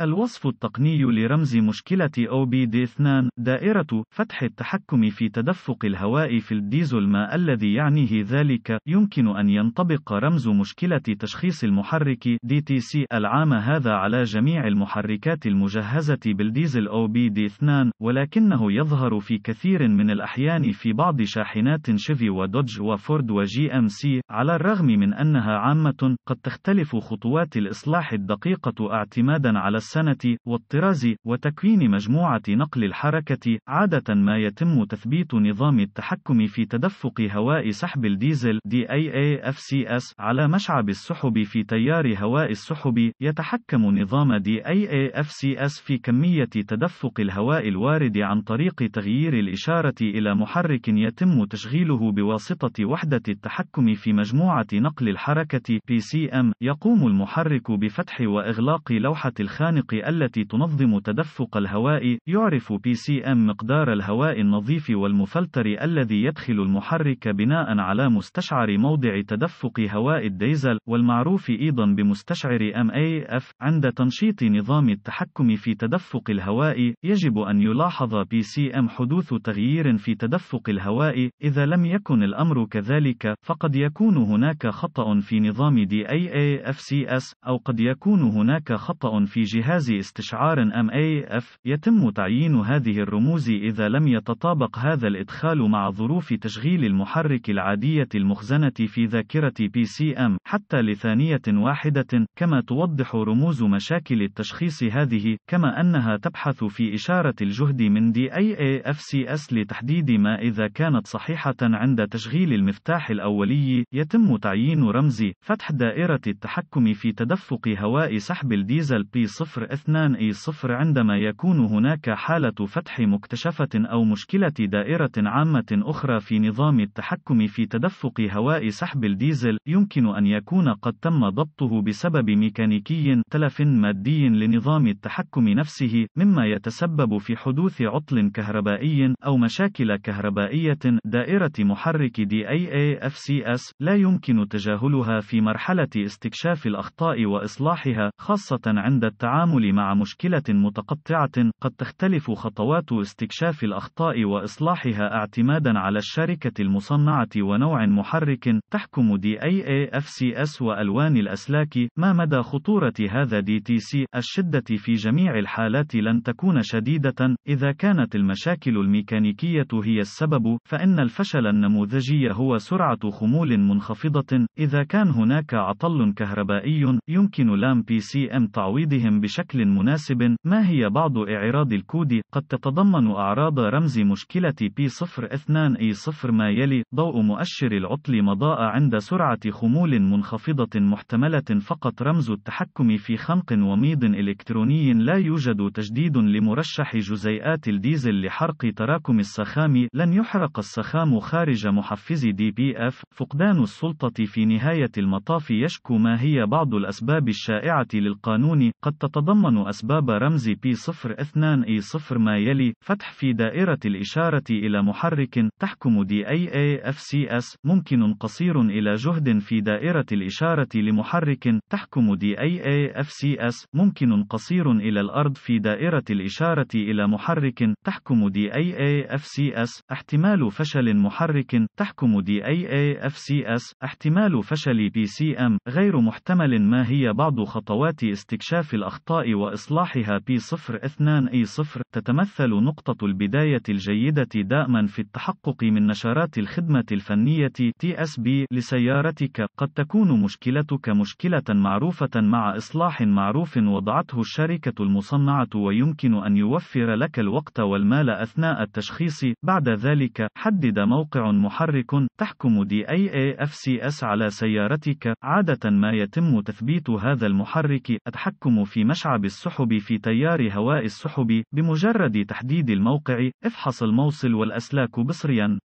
الوصف التقني لرمز مشكلة OBD2 دائرة فتح التحكم في تدفق الهواء في الديزل ما الذي يعنيه ذلك يمكن أن ينطبق رمز مشكلة تشخيص المحرك DTC العام هذا على جميع المحركات المجهزة بالديزل OBD2 ولكنه يظهر في كثير من الأحيان في بعض شاحنات شيفي ودوج وفورد وجي ام سي على الرغم من أنها عامة قد تختلف خطوات الإصلاح الدقيقة اعتمادا على السنة، والطراز، وتكوين مجموعة نقل الحركة، عادة ما يتم تثبيت نظام التحكم في تدفق هواء سحب الديزل DAAFCS على مشعب السحب في تيار هواء السحب، يتحكم نظام DAAFCS في كمية تدفق الهواء الوارد عن طريق تغيير الإشارة إلى محرك يتم تشغيله بواسطة وحدة التحكم في مجموعة نقل الحركة PCM، يقوم المحرك بفتح وإغلاق لوحة الخانة المعانق التي تنظم تدفق الهواء، يعرف PCM مقدار الهواء النظيف والمفلتر الذي يدخل المحرك بناء على مستشعر موضع تدفق هواء الديزل، والمعروف أيضا بمستشعر MAF. عند تنشيط نظام التحكم في تدفق الهواء، يجب أن يلاحظ PCM حدوث تغيير في تدفق الهواء، إذا لم يكن الأمر كذلك، فقد يكون هناك خطأ في نظام DAAFCS، أو قد يكون هناك خطأ في جهاز جهاز استشعار MAF يتم تعيين هذه الرموز إذا لم يتطابق هذا الإدخال مع ظروف تشغيل المحرك العادية المخزنة في ذاكرة PCM حتى لثانية واحدة كما توضح رموز مشاكل التشخيص هذه كما أنها تبحث في إشارة الجهد من DAAFCS لتحديد ما إذا كانت صحيحة عند تشغيل المفتاح الأولي يتم تعيين رمز فتح دائرة التحكم في تدفق هواء سحب الديزل P0 صفر اثنان اي صفر عندما يكون هناك حالة فتح مكتشفة أو مشكلة دائرة عامة أخرى في نظام التحكم في تدفق هواء سحب الديزل يمكن أن يكون قد تم ضبطه بسبب ميكانيكي تلف مادي لنظام التحكم نفسه مما يتسبب في حدوث عطل كهربائي أو مشاكل كهربائية دائرة محرك DAAFCS لا يمكن تجاهلها في مرحلة استكشاف الأخطاء وإصلاحها خاصة عند التعامل التعامل مع مشكلة متقطعة قد تختلف خطوات استكشاف الأخطاء وإصلاحها اعتمادا على الشركة المصنعة ونوع محرك تحكم DAAFCS وألوان الأسلاك ما مدى خطورة هذا DTC الشدة في جميع الحالات لن تكون شديدة إذا كانت المشاكل الميكانيكية هي السبب فإن الفشل النموذجي هو سرعة خمول منخفضة إذا كان هناك عطل كهربائي يمكن لام بي سي ام تعويضهم بشكل مناسب. ما هي بعض إعراض الكود؟ قد تتضمن أعراض رمز مشكلة P02A0 ما يلي: ضوء مؤشر العطل مضاء عند سرعة خمول منخفضة محتملة فقط رمز التحكم في خنق وميض إلكتروني لا يوجد تجديد لمرشح جزيئات الديزل لحرق تراكم السخام لن يحرق السخام خارج محفز دي بي اف فقدان السلطة في نهاية المطاف يشكو ما هي بعض الأسباب الشائعة للقانون قد تتضمن تتضمن أسباب رمز P02A0 ما يلي فتح في دائرة الإشارة إلى محرك تحكم DAAFCS ممكن قصير إلى جهد في دائرة الإشارة لمحرك تحكم DAAFCS ممكن قصير إلى الأرض في دائرة الإشارة إلى محرك تحكم DAAFCS احتمال فشل محرك تحكم DAAFCS احتمال فشل PCM غير محتمل ما هي بعض خطوات استكشاف الأخطاء الأخطاء وإصلاحها p 02 أي 0 تتمثل نقطة البداية الجيدة دائما في التحقق من نشرات الخدمة الفنية TSB لسيارتك قد تكون مشكلتك مشكلة معروفة مع إصلاح معروف وضعته الشركة المصنعة ويمكن أن يوفر لك الوقت والمال أثناء التشخيص بعد ذلك حدد موقع محرك تحكم DAAFCS على سيارتك عادة ما يتم تثبيت هذا المحرك التحكم في مش أشعب السحب في تيار هواء السحب بمجرد تحديد الموقع افحص الموصل والأسلاك بصريا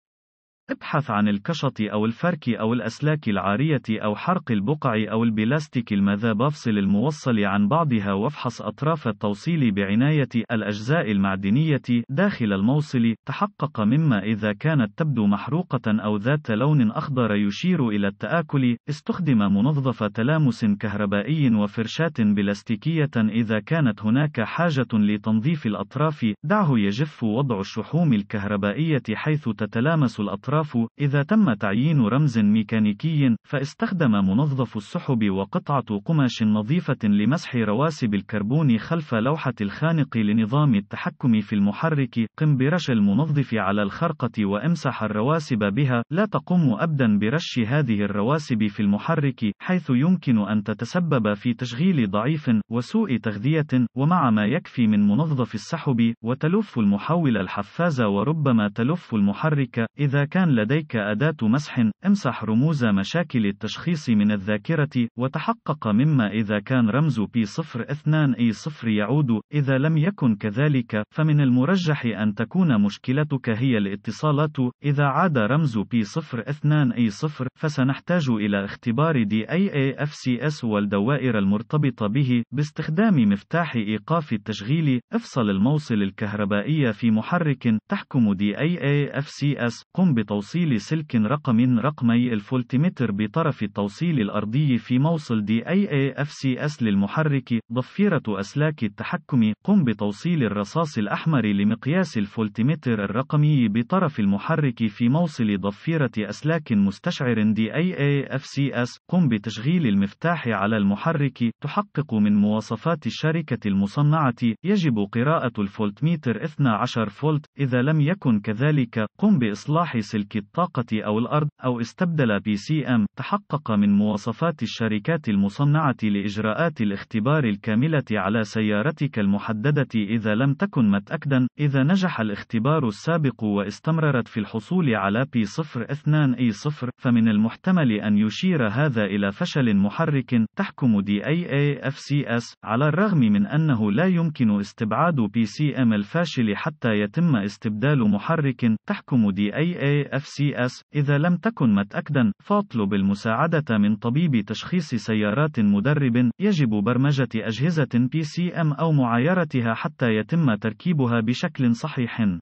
ابحث عن الكشط أو الفرك أو الأسلاك العارية أو حرق البقع أو البلاستيك المذاب افصل الموصل عن بعضها وافحص أطراف التوصيل بعناية الأجزاء المعدنية داخل الموصل تحقق مما إذا كانت تبدو محروقة أو ذات لون أخضر يشير إلى التآكل استخدم منظف تلامس كهربائي وفرشاة بلاستيكية إذا كانت هناك حاجة لتنظيف الأطراف دعه يجف وضع الشحوم الكهربائية حيث تتلامس الأطراف الجراف إذا تم تعيين رمز ميكانيكي فاستخدم منظف السحب وقطعة قماش نظيفة لمسح رواسب الكربون خلف لوحة الخانق لنظام التحكم في المحرك قم برش المنظف على الخرقة وامسح الرواسب بها لا تقوم أبدا برش هذه الرواسب في المحرك حيث يمكن أن تتسبب في تشغيل ضعيف وسوء تغذية ومع ما يكفي من منظف السحب وتلف المحول الحفاز وربما تلف المحرك إذا كان لديك أداة مسح، امسح رموز مشاكل التشخيص من الذاكرة، وتحقق مما إذا كان رمز P02E0 يعود، إذا لم يكن كذلك، فمن المرجح أن تكون مشكلتك هي الاتصالات، إذا عاد رمز P02E0، فسنحتاج إلى اختبار DAAFCS والدوائر المرتبطة به، باستخدام مفتاح إيقاف التشغيل، افصل الموصل الكهربائي في محرك تحكم DAAFCS، قم بتوصيل توصيل سلك رقم رقمي الفولتمتر بطرف التوصيل الأرضي في موصل DAAFCS للمحرك ضفيرة أسلاك التحكم قم بتوصيل الرصاص الأحمر لمقياس الفولتمتر الرقمي بطرف المحرك في موصل ضفيرة أسلاك مستشعر DAAFCS قم بتشغيل المفتاح على المحرك تحقق من مواصفات الشركة المصنعة يجب قراءة الفولتمتر 12 فولت إذا لم يكن كذلك قم بإصلاح سلك سلك الطاقة أو الأرض أو استبدل بي سي أم تحقق من مواصفات الشركات المصنعة لإجراءات الاختبار الكاملة على سيارتك المحددة إذا لم تكن متأكدا إذا نجح الاختبار السابق واستمررت في الحصول على بي 02 اي 0 فمن المحتمل أن يشير هذا إلى فشل محرك تحكم دي اي اي اف سي اس على الرغم من أنه لا يمكن استبعاد بي سي ام الفاشل حتى يتم استبدال محرك تحكم دي اي اي FCS إذا لم تكن متأكدا فاطلب المساعدة من طبيب تشخيص سيارات مدرب يجب برمجة أجهزة PCM أو معايرتها حتى يتم تركيبها بشكل صحيح